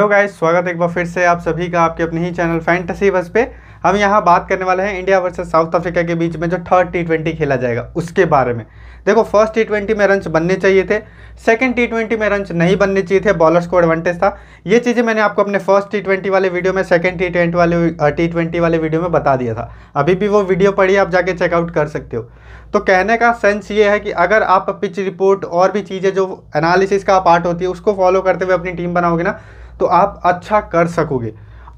hello guys स्वागत एक बार फिर से आप सभी का आपके अपने ही चैनल फैंटेसी बस पे हम यहाँ बात करने वाले हैं इंडिया वर्सेस साउथ अफ्रीका के बीच में जो थर्ड टी खेला जाएगा उसके बारे में देखो फर्स्ट टी में रन बनने चाहिए थे सेकंड टी में रन नहीं बनने चाहिए थे बॉलर्स को एडवांटेज था ये चीज़ें मैंने आपको अपने फर्स्ट टी ट्वेंटी वाले वीडियो में सेकेंड टी ट्वेंटी वाले टी ट्वेंटी वाले वीडियो में बता दिया था अभी भी वो वीडियो पढ़िए आप जाके चेकआउट कर सकते हो तो कहने का सेंस ये है कि अगर आप पिच रिपोर्ट और भी चीज़ें जो एनालिसिस का पार्ट होती है उसको फॉलो करते हुए अपनी टीम बनाओगे ना तो आप अच्छा कर सकोगे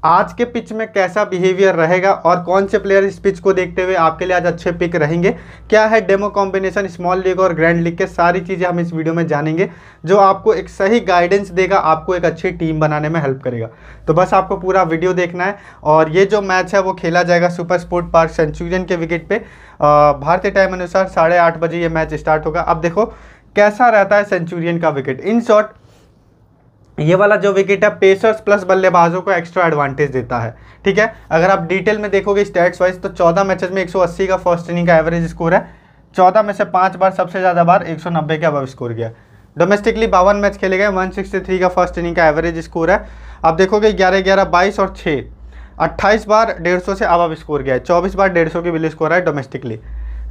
आज के पिच में कैसा बिहेवियर रहेगा और कौन से प्लेयर इस पिच को देखते हुए आपके लिए आज अच्छे पिक रहेंगे क्या है डेमो कॉम्बिनेशन स्मॉल लीग और ग्रैंड लीग के सारी चीज़ें हम इस वीडियो में जानेंगे जो आपको एक सही गाइडेंस देगा आपको एक अच्छी टीम बनाने में हेल्प करेगा तो बस आपको पूरा वीडियो देखना है और ये जो मैच है वो खेला जाएगा सुपर स्पोर्ट पार्क सेंचुरियन के विकेट पर भारतीय टाइम अनुसार साढ़े बजे ये मैच स्टार्ट होगा अब देखो कैसा रहता है सेंचुरियन का विकेट इन शॉर्ट ये वाला जो विकेट है पेसर्स प्लस बल्लेबाजों को एक्स्ट्रा एडवांटेज देता है ठीक है अगर आप डिटेल में देखोगे स्टैट्स वाइज तो 14 मैचेस में 180 का फर्स्ट इनिंग का एवरेज स्कोर है 14 में से पाँच बार सबसे ज़्यादा बार 190 के अब स्कोर गया डोमेस्टिकली बावन मैच खेले गए 163 का फर्स्ट इनिंग का एवरेज स्कोर है आप देखोगे ग्यारह ग्यारह बाईस और छः अट्ठाईस बार डेढ़ सौ से अब स्कोर गया है चौबीस बार डेढ़ सौ के बिल स्कोर है डोमेस्टिकली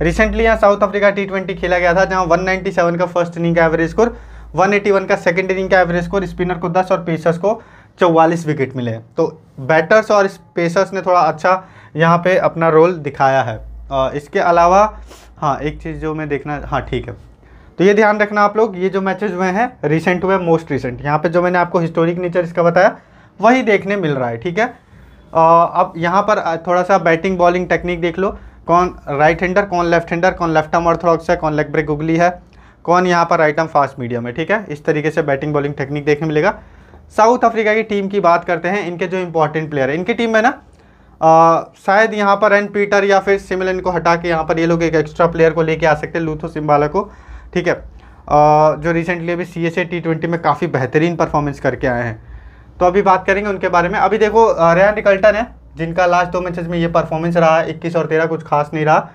रिसेंटली यहाँ साउथ अफ्रीका टी ट्वेंटी खेला गया था जहाँ 197 का फर्स्ट इनिंग का एवरेज स्कोर 181 का सेकेंड इनिंग का एवरेज स्कोर स्पिनर को 10 और पेसर्स को चौवालीस विकेट मिले तो बैटर्स और पेसर्स ने थोड़ा अच्छा यहाँ पे अपना रोल दिखाया है आ, इसके अलावा हाँ एक चीज़ जो मैं देखना हाँ ठीक है तो ये ध्यान रखना आप लोग ये जो मैचेज हुए हैं रिसेंट हुए मोस्ट रिसेंट यहाँ पर जो मैंने आपको हिस्टोरिक नेचर इसका बताया वही देखने मिल रहा है ठीक है आ, अब यहाँ पर थोड़ा सा बैटिंग बॉलिंग टेक्निक देख लो कौन राइट हैंडर कौन लेफ्ट हैंडर कौन लेफ्ट आर्म ऑर्थोडॉक्स है कौन लेग ब्रेक गुगली है कौन यहाँ पर राइट फास्ट मीडियम है ठीक है इस तरीके से बैटिंग बॉलिंग टेक्निक देखने मिलेगा साउथ अफ्रीका की टीम की बात करते हैं इनके जो इंपॉर्टेंट प्लेयर है इनकी टीम में ना शायद यहाँ पर एन पीटर या फिर सिमिलन को हटा के यहाँ पर ये लोग एक एक्स्ट्रा प्लेयर को लेके आ सकते हैं लूथो सिम्बाला को ठीक है आ, जो रिसेंटली अभी सी एस टी ट्वेंटी में काफ़ी बेहतरीन परफॉर्मेंस करके आए हैं तो अभी बात करेंगे उनके बारे में अभी देखो रेन रिकल्टन है जिनका लास्ट दो मैचेस में ये परफॉर्मेंस रहा इक्कीस और तेरह कुछ खास नहीं रहा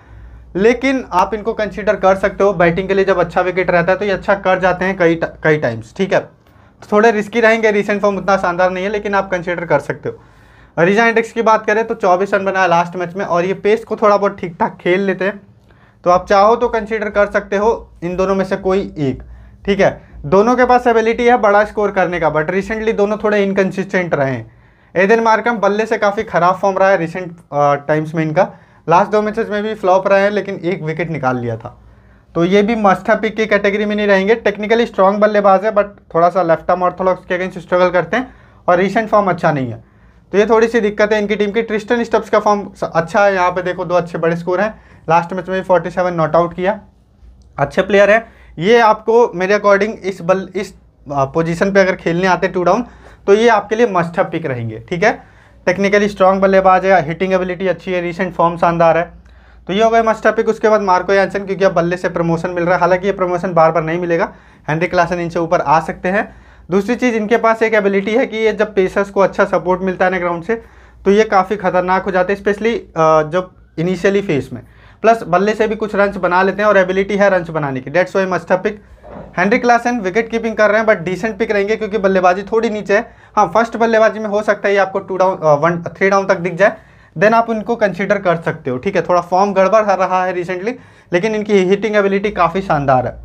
लेकिन आप इनको कंसीडर कर सकते हो बैटिंग के लिए जब अच्छा विकेट रहता है तो ये अच्छा कर जाते हैं कई कई टाइम्स ठीक है तो थोड़े रिस्की रहेंगे रिसेंट फॉर्म उतना शानदार नहीं है लेकिन आप कंसिडर कर सकते हो रिजा इंडेक्स की बात करें तो 24 रन बनाया लास्ट मैच में और ये पेस को थोड़ा बहुत ठीक ठाक खेल लेते हैं तो आप चाहो तो कंसीडर कर सकते हो इन दोनों में से कोई एक ठीक है दोनों के पास एबिलिटी है बड़ा स्कोर करने का बट रिसेंटली दोनों थोड़े इनकन्सिस्टेंट रहे हैं एदन मार्कम बल्ले से काफ़ी ख़राब फॉर्म रहा है रिसेंट टाइम्स में इनका लास्ट दो मैचेस में भी फ्लॉप रहे हैं लेकिन एक विकेट निकाल लिया था तो ये भी मस्था पिक की कैटेगरी में नहीं रहेंगे टेक्निकली स्ट्रॉन्ग बल्लेबाज है बट थोड़ा सा लेफ्ट आर्म ऑर्थोलॉक्स के अगेंस्ट स्ट्रगल करते हैं और रिसेंट फॉर्म अच्छा नहीं है तो ये थोड़ी सी दिक्कत है इनकी टीम की ट्रिस्टन स्टप्स का फॉर्म अच्छा है यहाँ पे देखो दो अच्छे बड़े स्कोर हैं लास्ट मैच में भी फोर्टी सेवन नॉट आउट किया अच्छे प्लेयर है ये आपको मेरे अकॉर्डिंग इस बल इस पोजिशन पर अगर खेलने आते टू डाउन तो ये आपके लिए मस्ट पिक रहेंगे ठीक है टेक्निकली स्ट्रॉन्ग बल्लेबाज है हिटिंग एबिलिटी अच्छी है रिसेंट फॉर्म शानदार है तो ये हो गए मस्ट टॉपिक उसके बाद मार्को यानसन क्योंकि अब बल्ले से प्रमोशन मिल रहा है हालांकि ये प्रमोशन बार बार नहीं मिलेगा हेनरी क्लासन इनसे ऊपर आ सकते हैं दूसरी चीज़ इनके पास एक एबिलिटी है कि ये जब पेसर्स को अच्छा सपोर्ट मिलता है ना ग्राउंड से तो ये काफ़ी खतरनाक हो जाते हैं स्पेशली जब इनिशियली फेस में प्लस बल्ले से भी कुछ रन्स बना लेते हैं और एबिलिटी है रन्स बनाने की that's why must top pick Heinrich Klaasen wicket keeping कर रहे हैं बट डिसेंट पिक रहेंगे क्योंकि बल्लेबाजी थोड़ी नीचे है हाँ फर्स्ट बल्लेबाजी में हो सकता है आपको two down one three down तक दिख जाए देन आप उनको कंसिडर कर सकते हो ठीक है थोड़ा फॉर्म गड़बड़ रहा है रिसेंटली लेकिन इनकी हिटिंग एबिलिटी काफ़ी शानदार है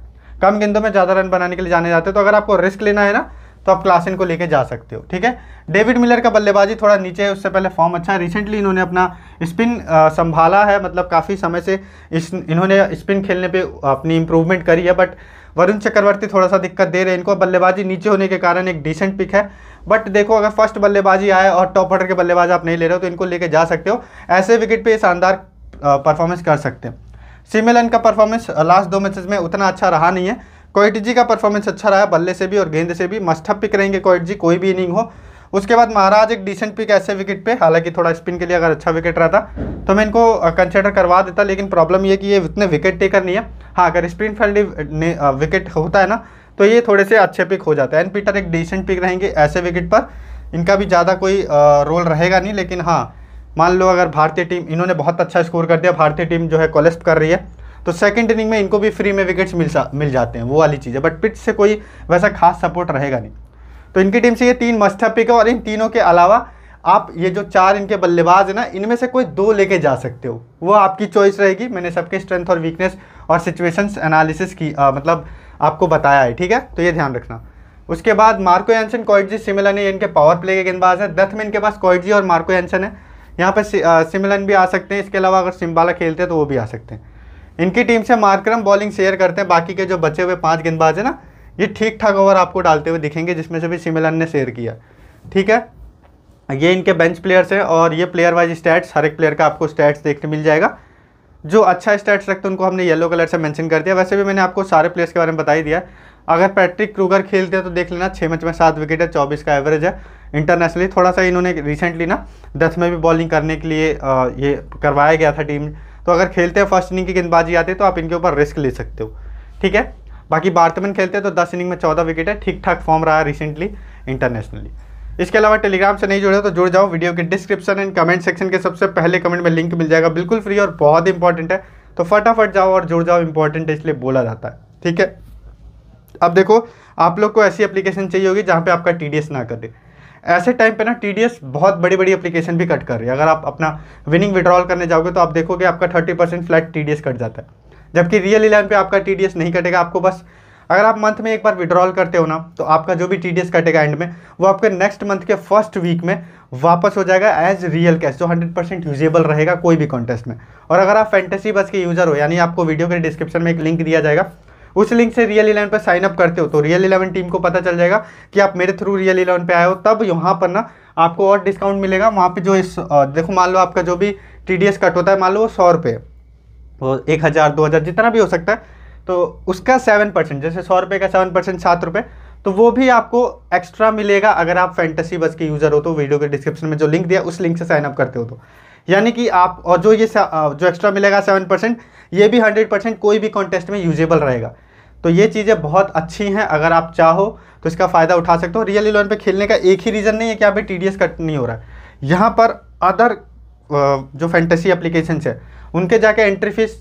कम गेंदों में ज़्यादा रन बनाने के लिए जाने जाते हैं तो अगर आपको रिस्क लेना है ना तो आप क्लास को लेके जा सकते हो ठीक है डेविड मिलर का बल्लेबाजी थोड़ा नीचे है उससे पहले फॉर्म अच्छा है रिसेंटली इन्होंने अपना स्पिन uh, संभाला है मतलब काफ़ी समय से इस इन्होंने स्पिन खेलने पे अपनी इम्प्रूवमेंट करी है बट वरुण चक्रवर्ती थोड़ा सा दिक्कत दे रहे हैं इनको बल्लेबाजी नीचे होने के कारण एक डिसेंट पिक है बट देखो अगर फर्स्ट बल्लेबाजी आए और टॉप ऑर्डर के बल्लेबाज आप नहीं ले रहे हो तो इनको लेके जा सकते हो ऐसे विकेट पर शानदार परफॉर्मेंस कर सकते हैं सिमिलन का परफॉर्मेंस लास्ट दो मैचेज में उतना अच्छा रहा नहीं है जी का परफॉर्मेंस अच्छा रहा बल्ले से भी और गेंद से भी मस्टअप पिक रहेंगे जी कोई भी इनिंग हो उसके बाद महाराज एक डिसेंट पिक ऐसे विकेट पे हालांकि थोड़ा स्पिन के लिए अगर अच्छा विकेट रहता तो मैं इनको कंसिडर करवा देता लेकिन प्रॉब्लम ये कि ये इतने विकेट टेकर नहीं है हाँ अगर स्पिन फील्ड विकेट होता है ना तो ये थोड़े से अच्छे पिक हो जाते हैं एन पीटर एक डिसेंट पिक रहेंगे ऐसे विकेट पर इनका भी ज़्यादा कोई रोल रहेगा नहीं लेकिन हाँ मान लो अगर भारतीय टीम इन्होंने बहुत अच्छा स्कोर कर दिया भारतीय टीम जो है कोलेस्प कर रही है तो सेकंड इनिंग में इनको भी फ्री में विकेट्स मिल मिल जाते हैं वो वाली चीज़ है बट पिच से कोई वैसा खास सपोर्ट रहेगा नहीं तो इनकी टीम से ये तीन मस्था पिक है और इन तीनों के अलावा आप ये जो चार इनके बल्लेबाज हैं ना इनमें से कोई दो लेके जा सकते हो वो आपकी चॉइस रहेगी मैंने सबके स्ट्रेंथ और वीकनेस और सिचुएशंस एनालिसिस की आ, मतलब आपको बताया है ठीक है तो ये ध्यान रखना उसके बाद मार्को एंसन कॉइडजी सिमिलन है इनके पावर प्ले के गेंदबाज है दथ में इनके पास कॉइडजी और मार्को एंसन है यहाँ पर सिमिलन भी आ सकते हैं इसके अलावा अगर सिम्बाला खेलते हैं तो वो भी आ सकते हैं इनकी टीम से मार्क्रम बॉलिंग शेयर करते हैं बाकी के जो बचे हुए पाँच गेंदबाज है ना ये ठीक ठाक ओवर आपको डालते हुए दिखेंगे जिसमें से भी सिमिलन ने शेयर किया ठीक है ये इनके बेंच प्लेयर्स हैं और ये प्लेयर वाइज स्टैट्स हर एक प्लेयर का आपको स्टैट्स देखने मिल जाएगा जो अच्छा स्टैट्स रखते हैं उनको हमने येलो कलर से मैंशन कर दिया वैसे भी मैंने आपको सारे प्लेयर्स के बारे में बता ही दिया अगर पैट्रिक क्रूगर खेलते हैं तो देख लेना छः मैच में सात विकेट है चौबीस का एवरेज है इंटरनेशनली थोड़ा सा इन्होंने रिसेंटली ना दस में भी बॉलिंग करने के लिए ये करवाया गया था टीम तो अगर खेलते हैं फर्स्ट इनिंग की गेंदबाजी आती है तो आप इनके ऊपर रिस्क ले सकते हो ठीक है बाकी बार्तमन खेलते हैं तो दस इनिंग में चौदह विकेट है ठीक ठाक फॉर्म रहा रिसेंटली इंटरनेशनली इसके अलावा टेलीग्राम से नहीं जुड़े तो जुड़ जाओ वीडियो के डिस्क्रिप्शन एंड कमेंट सेक्शन के सबसे पहले कमेंट में लिंक मिल जाएगा बिल्कुल फ्री और बहुत इंपॉर्टेंट है तो फटाफट जाओ और जुड़ जाओ इंपॉर्टेंट है इसलिए बोला जाता है ठीक है अब देखो आप लोग को ऐसी एप्लीकेशन चाहिए होगी जहाँ पर आपका टी ना करे ऐसे टाइम पे ना टी बहुत बड़ी बड़ी एप्लीकेशन भी कट कर रही है अगर आप अपना विनिंग विड्रॉल करने जाओगे तो आप देखोगे आपका थर्टी परसेंट फ्लैट टी कट जाता है जबकि रियल इलेवन पे आपका टी नहीं कटेगा आपको बस अगर आप मंथ में एक बार विड्रॉल करते हो ना तो आपका जो भी टी कटेगा एंड में वो आपके नेक्स्ट मंथ के फर्स्ट वीक में वापस हो जाएगा एज रियल कैश जो 100 परसेंट यूजेबल रहेगा कोई भी कॉन्टेस्ट में और अगर आप फैंटेसी बस के यूज़र हो यानी आपको वीडियो के डिस्क्रिप्शन में एक लिंक दिया जाएगा उस लिंक से रियल इलेवन पर साइनअप करते हो तो रियल इलेवन टीम को पता चल जाएगा कि आप मेरे थ्रू रियल इलेवन पे आए हो तब यहाँ पर ना आपको और डिस्काउंट मिलेगा वहाँ पर जो इस देखो मान लो आपका जो भी टी कट होता है मान लो वो सौ रुपये वो एक हज़ार दो हज़ार जितना भी हो सकता है तो उसका सेवन परसेंट जैसे सौ रुपये का सेवन परसेंट सात रुपये तो वो भी आपको एक्स्ट्रा मिलेगा अगर आप फैंटेसी बस के यूज़र हो तो वीडियो के डिस्क्रिप्शन में जो लिंक दिया उस लिंक से साइन अप करते हो तो यानी कि आप और जो ये जो एक्स्ट्रा मिलेगा सेवन परसेंट ये भी हंड्रेड परसेंट कोई भी कॉन्टेस्ट में यूजेबल रहेगा तो ये चीज़ें बहुत अच्छी हैं अगर आप चाहो तो इसका फ़ायदा उठा सकते हो रियल इलेवन पर खेलने का एक ही रीज़न नहीं है कि आप टी डी कट नहीं हो रहा है यहाँ पर अदर जो फैंटेसी एप्लीकेशन है उनके जाके एंट्री फीस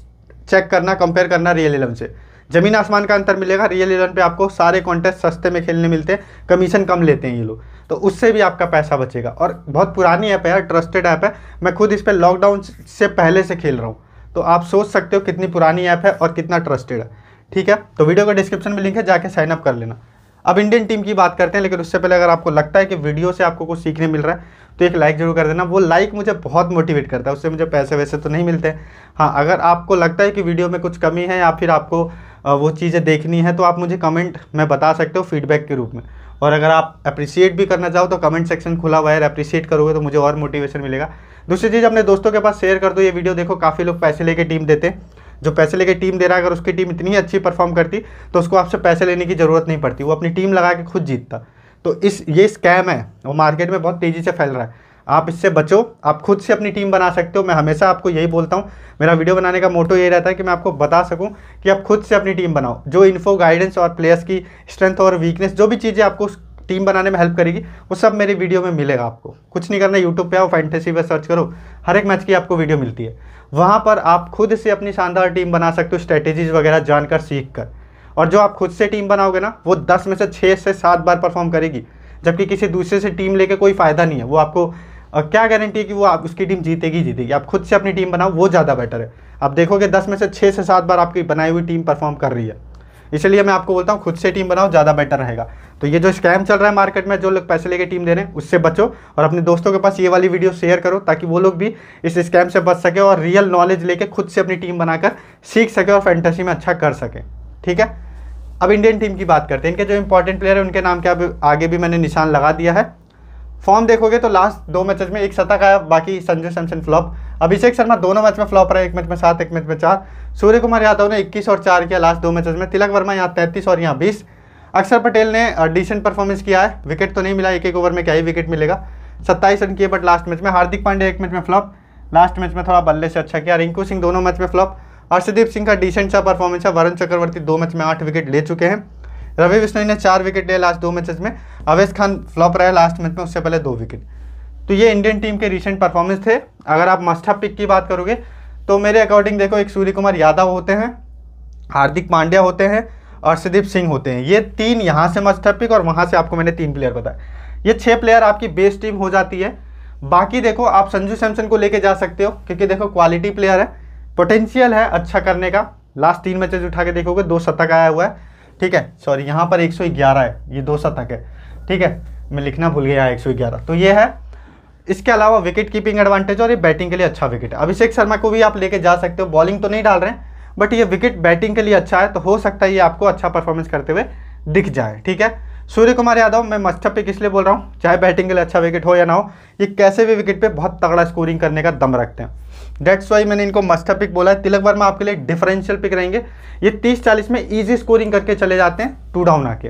चेक करना कंपेयर करना रियल इलेवन से ज़मीन आसमान का अंतर मिलेगा रियल इलेवन पे आपको सारे कॉन्टेस्ट सस्ते में खेलने मिलते हैं कमीशन कम लेते हैं ये लोग तो उससे भी आपका पैसा बचेगा और बहुत पुरानी ऐप है ट्रस्टेड ऐप है मैं खुद इस पर लॉकडाउन से पहले से खेल रहा हूँ तो आप सोच सकते हो कितनी पुरानी ऐप है और कितना ट्रस्टेड है ठीक है तो वीडियो का डिस्क्रिप्शन में लिंक है जाके साइनअप कर लेना अब इंडियन टीम की बात करते हैं लेकिन उससे पहले अगर आपको लगता है कि वीडियो से आपको कुछ सीखने मिल रहा है तो एक लाइक जरूर कर देना वो लाइक मुझे बहुत मोटिवेट करता है उससे मुझे पैसे वैसे तो नहीं मिलते हाँ अगर आपको लगता है कि वीडियो में कुछ कमी है या फिर आपको वो चीज़ें देखनी है तो आप मुझे कमेंट में बता सकते हो फीडबैक के रूप में और अगर आप अप्रिसिएट भी करना चाहो तो कमेंट सेक्शन खुला हुआ है अप्रिसिएट करोगे तो मुझे और मोटिवेशन मिलेगा दूसरी चीज़ अपने दोस्तों के पास शेयर कर दो ये वीडियो देखो काफ़ी लोग पैसे लेके टीम देते हैं जो पैसे लेके टीम दे रहा है अगर उसकी टीम इतनी अच्छी परफॉर्म करती तो उसको आपसे पैसे लेने की ज़रूरत नहीं पड़ती वो अपनी टीम लगा के खुद जीतता तो इस ये स्कैम है वो मार्केट में बहुत तेज़ी से फैल रहा है आप इससे बचो आप खुद से अपनी टीम बना सकते हो मैं हमेशा आपको यही बोलता हूँ मेरा वीडियो बनाने का मोटो यही रहता है कि मैं आपको बता सकूँ कि आप खुद से अपनी टीम बनाओ जो इन्फो गाइडेंस और प्लेयर्स की स्ट्रेंथ और वीकनेस जो भी चीज़ें आपको टीम बनाने में हेल्प करेगी वो सब मेरे वीडियो में मिलेगा आपको कुछ नहीं करना यूट्यूब पे आओ फैंटेसी पे सर्च करो हर एक मैच की आपको वीडियो मिलती है वहाँ पर आप खुद से अपनी शानदार टीम बना सकते हो स्ट्रैटेजीज वगैरह जानकर सीख कर और जो आप खुद से टीम बनाओगे ना वो दस में से छः से सात बार परफॉर्म करेगी जबकि किसी दूसरे से टीम लेके कोई फ़ायदा नहीं है वो आपको क्या गारंटी है कि वो आप उसकी टीम जीतेगी जीतेगी आप खुद से अपनी टीम बनाओ वो ज़्यादा बेटर है आप देखोगे दस में से छः से सात बार आपकी बनाई हुई टीम परफॉर्म कर रही है इसलिए मैं आपको बोलता हूँ खुद से टीम बनाओ ज़्यादा बेटर रहेगा तो ये जो स्कैम चल रहा है मार्केट में जो लोग पैसे लेके टीम दे रहे हैं उससे बचो और अपने दोस्तों के पास ये वाली वीडियो शेयर करो ताकि वो लोग भी इस स्कैम से बच सके और रियल नॉलेज लेके खुद से अपनी टीम बनाकर सीख सके और फैंटेसी में अच्छा कर सके ठीक है अब इंडियन टीम की बात करते हैं इनके जो इंपॉर्टेंट प्लेयर है उनके नाम के अब आगे भी मैंने निशान लगा दिया है फॉर्म देखोगे तो लास्ट दो मैचेज में एक शतक आया बाकी संजय सैमसन फ्लॉप अभिषेक शर्मा दोनों मैच में फ्लॉप रहे एक मैच में सात एक मैच में चार सूर्य कुमार यादव ने इक्कीस और चार किया लास्ट दो मैचेस में तिलक वर्मा यहाँ तैंतीस और यहाँ बीस अक्षर पटेल ने डिसेंट परफॉर्मेंस किया है विकेट तो नहीं मिला एक एक ओवर में क्या ही विकेट मिलेगा सत्ताईस रन किए बट लास्ट मैच में हार्दिक पांडे एक मैच में फ्लॉप लास्ट मैच में थोड़ा बल्ले से अच्छा किया रिंकू सिंह दोनों मैच में फ्लॉप अर्षदीप सिंह का डिसेंट सा परफॉर्मेंस है वरुण चक्रवर्ती दो मैच में आठ विकेट ले चुके हैं रवि बिश्नोई ने चार विकेट लिए लास्ट दो मैचेस में अवेश खान फ्लॉप रहे लास्ट मैच में उससे पहले दो विकेट तो ये इंडियन टीम के रिसेंट परफॉर्मेंस थे अगर आप मस्टअप पिक की बात करोगे तो मेरे अकॉर्डिंग देखो एक सूर्य कुमार यादव होते हैं हार्दिक पांड्या होते हैं और सदीप सिंह होते हैं ये तीन यहाँ से मस्टअप पिक और वहाँ से आपको मैंने तीन प्लेयर बताया ये छः प्लेयर आपकी बेस्ट टीम हो जाती है बाकी देखो आप संजू सैमसन को लेके जा सकते हो क्योंकि देखो क्वालिटी प्लेयर है पोटेंशियल है अच्छा करने का लास्ट तीन मैचेज उठा के देखोगे दो शतक आया हुआ है ठीक है सॉरी यहाँ पर 111 है ये दो शतक है ठीक है मैं लिखना भूल गया 111 तो ये है इसके अलावा विकेट कीपिंग एडवांटेज और ये बैटिंग के लिए अच्छा विकेट है अभिषेक शर्मा को भी आप लेके जा सकते हो बॉलिंग तो नहीं डाल रहे हैं बट ये विकेट बैटिंग के लिए अच्छा है तो हो सकता है ये आपको अच्छा परफॉर्मेंस करते हुए दिख जाए ठीक है सूर्य कुमार यादव मैं मस्टअप पिक इसलिए बोल रहा हूँ चाहे बैटिंग के लिए अच्छा विकेट हो या ना हो ये कैसे भी विकेट पे बहुत तगड़ा स्कोरिंग करने का दम रखते हैं डेट्स वाई मैंने इनको मस्टअप पिक बोला है तिलक वर्मा आपके लिए डिफरेंशियल पिक रहेंगे ये तीस चालीस में ईजी स्कोरिंग करके चले जाते हैं टू डाउन आके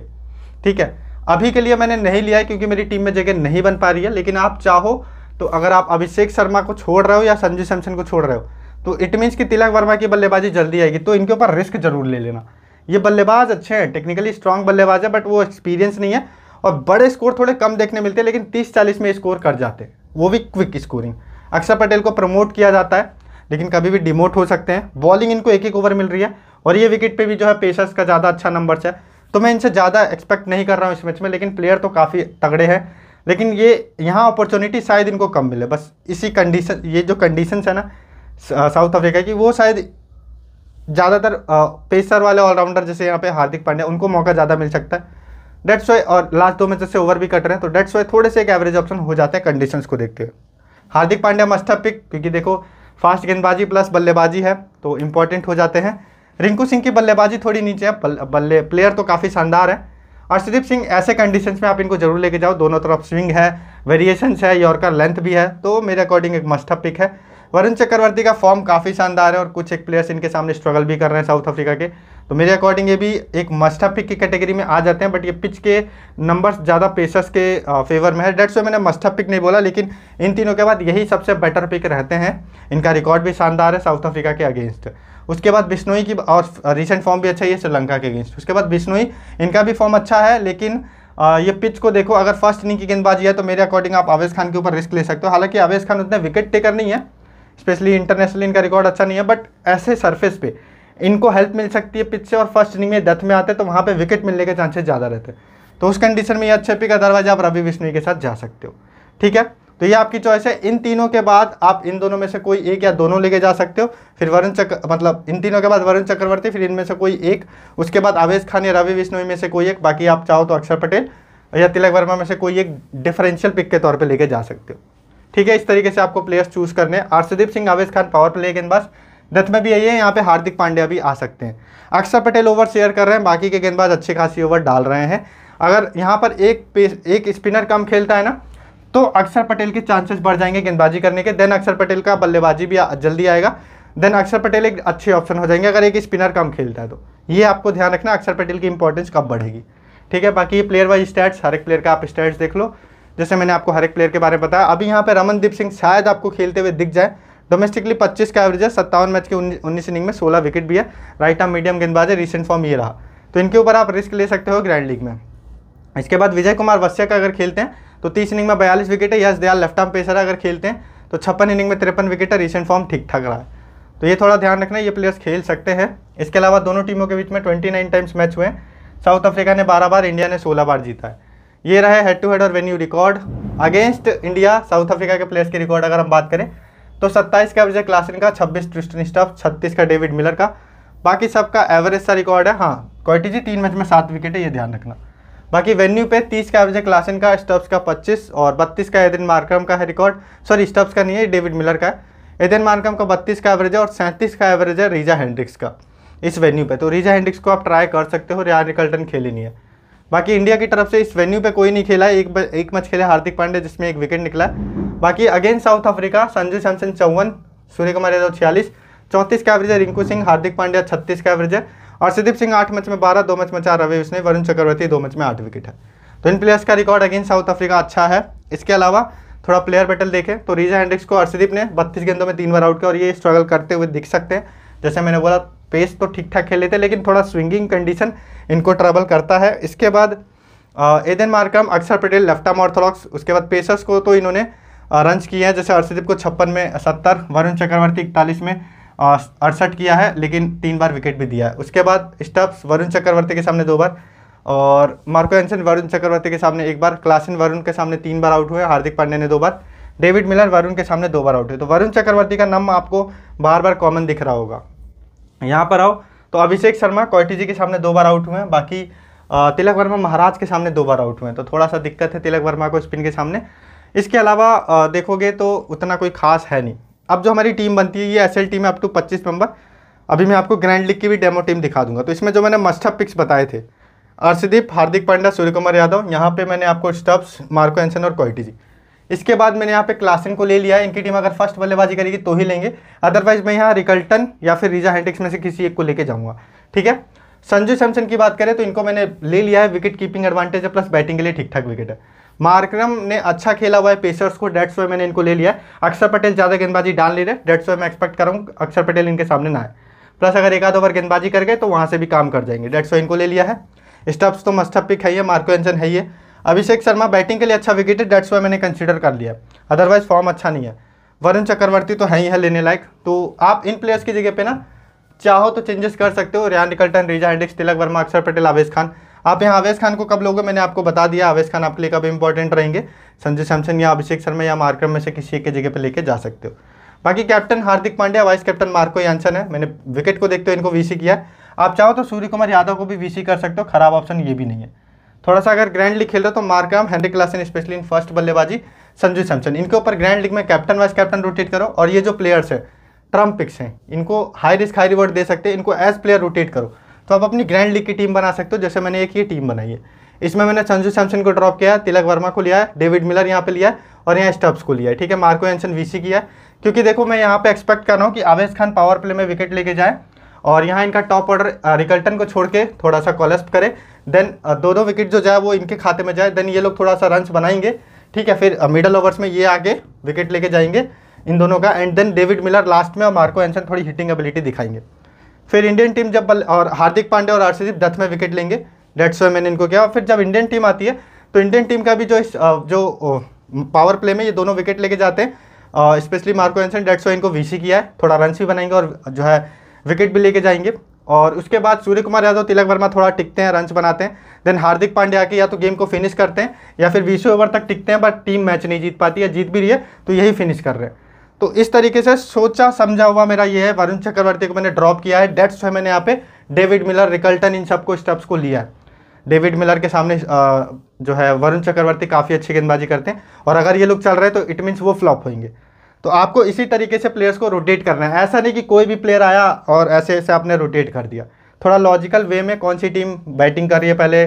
ठीक है अभी के लिए मैंने नहीं लिया है क्योंकि मेरी टीम में जगह नहीं बन पा रही है लेकिन आप चाहो तो अगर आप अभिषेक शर्मा को छोड़ रहे हो या संजू सैमसन को छोड़ रहे हो तो इट मीन्स कि तिलक वर्मा की बल्लेबाजी जल्दी आएगी तो इनके ऊपर रिस्क जरूर ले लेना ये बल्लेबाज अच्छे हैं टेक्निकली स्ट्रांग बल्लेबाज है बट वो एक्सपीरियंस नहीं है और बड़े स्कोर थोड़े कम देखने मिलते हैं लेकिन तीस चालीस में स्कोर कर जाते हैं वो भी क्विक स्कोरिंग अक्षर पटेल को प्रमोट किया जाता है लेकिन कभी भी डिमोट हो सकते हैं बॉलिंग इनको एक एक ओवर मिल रही है और ये विकेट पे भी जो है पेशर्स का ज़्यादा अच्छा नंबर है तो मैं इनसे ज़्यादा एक्सपेक्ट नहीं कर रहा हूँ इस मैच में लेकिन प्लेयर तो काफ़ी तगड़े हैं लेकिन ये यहाँ अपॉर्चुनिटी शायद इनको कम मिले बस इसी कंडीशन ये जो कंडीशंस है ना साउथ अफ्रीका की वो शायद ज़्यादातर पेसर वाले ऑलराउंडर जैसे यहाँ पे हार्दिक पांड्या उनको मौका ज़्यादा मिल सकता है डेट्स वाई और लास्ट दो मैचेस से ओवर भी कट रहे हैं तो डेट्स वाई थोड़े से एक एवरेज ऑप्शन हो जाते हैं कंडीशंस को देखते हुए हार्दिक पांड्या मस्ट पिक क्योंकि देखो फास्ट गेंदबाजी प्लस बल्लेबाजी है तो इंपॉर्टेंट हो जाते हैं रिंकू सिंह की बल्लेबाजी थोड़ी नीचे है बल्ले प्लेयर तो काफ़ी शानदार है अर्षदीप सिंह ऐसे कंडीशंस में आप इनको जरूर लेके जाओ दोनों तरफ स्विंग है वेरिएशंस है यॉर्कर लेंथ भी है तो मेरे अकॉर्डिंग एक मस्टअप पिक है वरुण चक्रवर्ती का फॉर्म काफ़ी शानदार है और कुछ एक प्लेयर्स इनके सामने स्ट्रगल भी कर रहे हैं साउथ अफ्रीका के तो मेरे अकॉर्डिंग ये भी एक मस्ट पिक की कैटेगरी में आ जाते हैं बट ये पिच के नंबर्स ज़्यादा पेशर्स के फेवर में है डेट्स मैंने मस्ट पिक नहीं बोला लेकिन इन तीनों के बाद यही सबसे बेटर पिक रहते हैं इनका रिकॉर्ड भी शानदार है साउथ अफ्रीका के अगेंस्ट उसके बाद बिश्नोई की और रिसेंट फॉर्म भी अच्छा ही है श्रीलंका के अगेंस्ट उसके बाद बिश्नोई इनका भी फॉर्म अच्छा है लेकिन ये पिच को देखो अगर फर्स्ट इनिंग की गेंदबाजी है तो मेरे अकॉर्डिंग आप आवेश खान के ऊपर रिस्क ले सकते हो हालांकि आवेश खान उतने विकेट टेकर नहीं है स्पेशली इंटरनेशनल इनका रिकॉर्ड अच्छा नहीं है बट ऐसे सरफेस पे इनको हेल्प मिल सकती है पिच से और फर्स्ट इनिंग में डेथ में आते तो वहाँ पर विकेट मिलने के चांसेस ज़्यादा रहते तो उस कंडीशन में ये अच्छे पिक अदरवाइज आप रवि बिश्नोई के साथ जा सकते हो ठीक है तो ये आपकी चॉइस है इन तीनों के बाद आप इन दोनों में से कोई एक या दोनों लेके जा सकते हो फिर वरुण चक्र मतलब इन तीनों के बाद वरुण चक्रवर्ती फिर इनमें से कोई एक उसके बाद आवेश खान या रवि विष्णु में से कोई एक बाकी आप चाहो तो अक्षर पटेल या तिलक वर्मा में से कोई एक डिफरेंशियल पिक के तौर पर लेके जा सकते हो ठीक है इस तरीके से आपको प्लेयर्स चूज करने हैं अर्षदीप सिंह आवेश खान पावर प्ले गेंदबाज दत्त में भी यही है यहाँ पे हार्दिक पांड्या भी आ सकते हैं अक्षर पटेल ओवर शेयर कर रहे हैं बाकी के गेंदबाज अच्छे खासी ओवर डाल रहे हैं अगर यहाँ पर एक एक स्पिनर कम खेलता है ना तो अक्षर पटेल के चांसेस बढ़ जाएंगे गेंदबाजी करने के देन अक्षर पटेल का बल्लेबाजी भी जल्दी आएगा देन अक्षर पटेल एक अच्छे ऑप्शन हो जाएंगे अगर एक स्पिनर कम खेलता है तो ये आपको ध्यान रखना अक्षर पटेल की इंपॉर्टेंस कब बढ़ेगी ठीक है बाकी प्लेयर वाइज स्टैट्स हर एक प्लेयर का आप स्टैट्स देख लो जैसे मैंने आपको हर एक प्लेयर के बारे में बताया अभी यहाँ पर रमनदीप सिंह शायद आपको खेलते हुए दिख जाए डोमेस्टिकली 25 का एवरेज है सत्तावन मैच के उन्नीस इनिंग में 16 विकेट भी है राइट आर्म मीडियम गेंदबाज है रिसेंट फॉर्म ये रहा तो इनके ऊपर आप रिस्क ले सकते हो ग्रैंड लीग में इसके बाद विजय कुमार वस्या का अगर खेलते हैं तो तीस इनिंग में बयालीस विकेट है Yash Dayal left arm pacer है अगर खेलते हैं तो छप्पन इनिंग में तिरपन विकेट है रिसेंट फॉर्म ठीक ठाक रहा है तो ये थोड़ा ध्यान रखना ये प्लेयर्स खेल सकते हैं इसके अलावा दोनों टीमों के बीच में ट्वेंटी नाइन टाइम्स मैच हुए साउथ अफ्रीका ने बारह बार इंडिया ने सोलह बार जीता है ये रहा हेड टू हेड और venue record against India South Africa के प्लेयर्स के रिकॉर्ड अगर हम बात करें तो सत्ताईस का विजय क्लासन का छब्बीस ट्रिस्टन स्टफ छत्तीस का डेविड मिलर का बाकी सबका एवरेज सा रिकॉर्ड है हाँ जी तीन मैच में सात विकेट है ये ध्यान रखना बाकी वेन्यू पे 30 का एवरेज है क्लासन का स्टब्स का 25 और 32 का एदिन मार्कम का है रिकॉर्ड सॉरी स्टब्स का नहीं है डेविड मिलर का है एदिन मार्कम का 32 का एवरेज है और 37 का एवरेज है रीजा हैंड्रिक्स का इस वेन्यू पे तो रीजा हैंड्रिक्स को आप ट्राई कर सकते हो रिया रिकल्टन खेली नहीं है बाकी इंडिया की तरफ से इस वेन्यू पर कोई नहीं खेला है एक एक मैच खेला हार्दिक पांडे जिसमें एक विकेट निकला बाकी against South Africa Sanju Samson चौवन सूर्य कुमार यादव छियालीस चौंतीस का एवरेज है रिंकू सिंह हार्दिक पांड्या छत्तीस का एवरेज है अर्षदीप सिंह आठ मैच में बारह दो मैच में चार रवि विश्व वरुण चक्रवर्ती दो मैच में आठ विकेट है तो इन प्लेयर्स का रिकॉर्ड अगेन साउथ अफ्रीका अच्छा है इसके अलावा थोड़ा प्लेयर बैटल देखें तो रीजा हैंड्रिक्स को अर्षदीप ने बत्तीस गेंदों में तीन बार आउट किया और ये स्ट्रगल करते हुए दिख सकते हैं जैसे मैंने बोला पेस तो ठीक ठाक खेले थे लेकिन थोड़ा स्विंगिंग कंडीशन इनको ट्रबल करता है इसके बाद एदेन मार्कम अक्षर पटेल लेफ्टाम ऑर्थोडॉक्स उसके बाद पेसर्स को तो इन्होंने रन्स किए हैं जैसे अर्षदीप को छप्पन में सत्तर वरुण चक्रवर्ती इकतालीस में अड़सठ किया है लेकिन तीन बार विकेट भी दिया है उसके बाद स्टब्स वरुण चक्रवर्ती के सामने दो बार और मार्को एंसन वरुण चक्रवर्ती के सामने एक बार क्लासिन वरुण के सामने तीन बार आउट हुए हार्दिक पांडे ने दो बार डेविड मिलर वरुण के सामने दो बार आउट हुए तो वरुण चक्रवर्ती का नाम आपको बार बार कॉमन दिख रहा होगा यहाँ पर आओ तो अभिषेक शर्मा कोयटी जी के सामने दो बार आउट हुए हैं बाकी तिलक वर्मा महाराज के सामने दो बार आउट हुए हैं तो थोड़ा सा दिक्कत है तिलक वर्मा को स्पिन के सामने इसके अलावा देखोगे तो उतना कोई खास है नहीं अब जो हमारी टीम बनती है ये एस टीम है अप टू पच्चीस मेंबर अभी मैं आपको ग्रैंड लीग की भी डेमो टीम दिखा दूंगा तो इसमें जो मैंने मस्टअप पिक्स बताए थे अर्षदीप हार्दिक पांड्या सूर्य कुमार यादव यहाँ पे मैंने आपको स्टब्स मार्को एंसन और कोयटी जी इसके बाद मैंने यहाँ पे क्लासन को ले लिया है इनकी टीम अगर फर्स्ट बल्लेबाजी करेगी तो ही लेंगे अदरवाइज मैं यहाँ रिकल्टन या फिर रिजा हैंडिक्स में से किसी एक को लेकर जाऊँगा ठीक है संजू सैमसन की बात करें तो इनको मैंने ले लिया है विकेट कीपिंग एडवांटेज है प्लस बैटिंग के लिए ठीक ठाक विकेट है मार्क्रम ने अच्छा खेला हुआ है पेसर्स को डेट्स वे मैंने इनको ले लिया है अक्षर पटेल ज़्यादा गेंदबाजी डाल ले रहे डेट्स वे मैं एक्सपेक्ट कर रहा हूँ अक्षर पटेल इनके सामने ना आए प्लस अगर एक आध ओवर गेंदबाजी कर गए तो वहाँ से भी काम कर जाएंगे डेट्स वे इनको ले लिया है स्टप्स तो मस्टअप पिक है मार्को एंजन है ये अभिषेक शर्मा बैटिंग के लिए अच्छा विकेट है डेट्स वे मैंने कंसिडर कर लिया अदरवाइज फॉर्म अच्छा नहीं है वरुण चक्रवर्ती तो है ही है लेने लायक तो आप इन प्लेयर्स की जगह पे ना चाहो तो चेंजेस कर सकते हो रियान निकल्टन रिजा हेंडिक्स तिलक वर्मा अक्षर पटेल आवेश खान आप यहाँ आवेश खान को कब लोगे मैंने आपको बता दिया आवेश खान आपके लिए कब इंपॉर्टेंट रहेंगे संजय सैमसन या अभिषेक शर्मा या मार्कर में से किसी एक जगह पर लेके जा सकते हो बाकी captain Hardik Pandya vice captain Marco Jansen है मैंने विकेट को देखते हो इनको वीसी किया है आप चाहो तो सूर्य कुमार यादव को भी वीसी कर सकते हो खराब ऑप्शन ये भी नहीं है थोड़ा सा अगर ग्रैंड लीग खेल रहे हो तो Markram Heinrich Klaasen specially in first बल्लेबाजी संजू सैमसन इनके ऊपर ग्रैंड लीग में कैप्टन वाइस कैप्टन रोटेट करो और ये जो प्लेयर्स है ट्रम्प पिक्स हैं इनको हाई रिस्क हाई रिवॉर्ड दे सकते हैं इनको एज प्लेयर रोटेट करो तो आप अपनी ग्रैंड लीग की टीम बना सकते हो जैसे मैंने एक ये टीम बनाई है इसमें मैंने संजू सैमसन को ड्रॉप किया है तिलक वर्मा को लिया है डेविड मिलर यहाँ पे लिया है और यहाँ स्टब्स को लिया है ठीक है मार्को एंसन वीसी किया है क्योंकि देखो मैं यहाँ पे एक्सपेक्ट कर रहा हूँ कि आवेश खान पावर प्ले में विकेट लेके जाए और यहाँ इनका टॉप ऑर्डर रिकल्टन को छोड़ के थोड़ा सा कॉलेस्प करे देन दो दो विकेट जो जाए वो इनके खाते में जाए देन ये लोग थोड़ा सा रन बनाएंगे ठीक है फिर मिडल ओवर्स में ये आगे विकेट लेके जाएंगे इन दोनों का and then David Miller last में और मार्को एंसन थोड़ी हिटिंग एबिलिटी दिखाएंगे फिर इंडियन टीम जब और हार्दिक पांडे और आरसीबी दस में विकेट लेंगे डेट्स वे मैंने इनको किया और फिर जब इंडियन टीम आती है तो इंडियन टीम का भी जो इस, जो पावर प्ले में ये दोनों विकेट लेके जाते हैं specially Marco Jansen that's way इनको वी किया है थोड़ा रन भी बनाएंगे और जो है विकेट भी लेके जाएंगे और उसके बाद सूर्य कुमार यादव तिलक वर्मा थोड़ा टिकते हैं रन बनाते हैं देन हार्दिक पांडे आके या तो गेम को फिनिश करते हैं या फिर बीस ओवर तक टिकते हैं बट टीम मैच नहीं जीत पाती है जीत भी रही है तो यही फिनिश कर रहे हैं तो इस तरीके से सोचा समझा हुआ मेरा ये है वरुण चक्रवर्ती को मैंने ड्रॉप किया है डेट्स है मैंने यहाँ पे डेविड मिलर रिकल्टन इन सबको स्टेप्स को लिया है डेविड मिलर के सामने जो है वरुण चक्रवर्ती काफ़ी अच्छी गेंदबाजी करते हैं और अगर ये लोग चल रहे हैं तो इट मीन्स वो फ्लॉप होंगे तो आपको इसी तरीके से प्लेयर्स को रोटेट करना है ऐसा नहीं कि कोई भी प्लेयर आया और ऐसे ऐसे आपने रोटेट कर दिया थोड़ा लॉजिकल वे में कौन सी टीम बैटिंग कर रही है पहले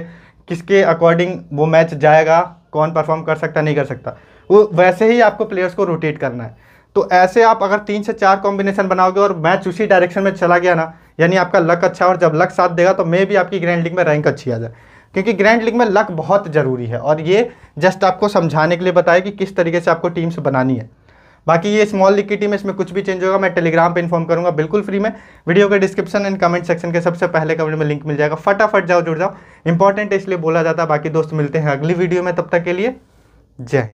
किसके अकॉर्डिंग वो मैच जाएगा कौन परफॉर्म कर सकता नहीं कर सकता वो वैसे ही आपको प्लेयर्स को रोटेट करना है तो ऐसे आप अगर तीन से चार कॉम्बिनेशन बनाओगे और मैच उसी डायरेक्शन में चला गया ना यानी आपका लक अच्छा और जब लक साथ देगा तो मे भी आपकी ग्रैंड लीग में रैंक अच्छी आ जाए क्योंकि ग्रैंड लीग में लक बहुत ज़रूरी है और ये जस्ट आपको समझाने के लिए बताया कि किस तरीके से आपको टीम्स बनानी है बाकी ये स्मॉल लीग की टीम इसमें कुछ भी चेंज होगा मैं टेलीग्राम पे इन्फॉर्म करूंगा बिल्कुल फ्री में वीडियो के डिस्क्रिप्शन एंड कमेंट सेक्शन के सबसे पहले कमेंट में लिंक मिल जाएगा फटाफट जाओ जुड़ जाओ इंपॉर्टेंट इसलिए बोला जाता है बाकी दोस्त मिलते हैं अगली वीडियो में तब तक के लिए जय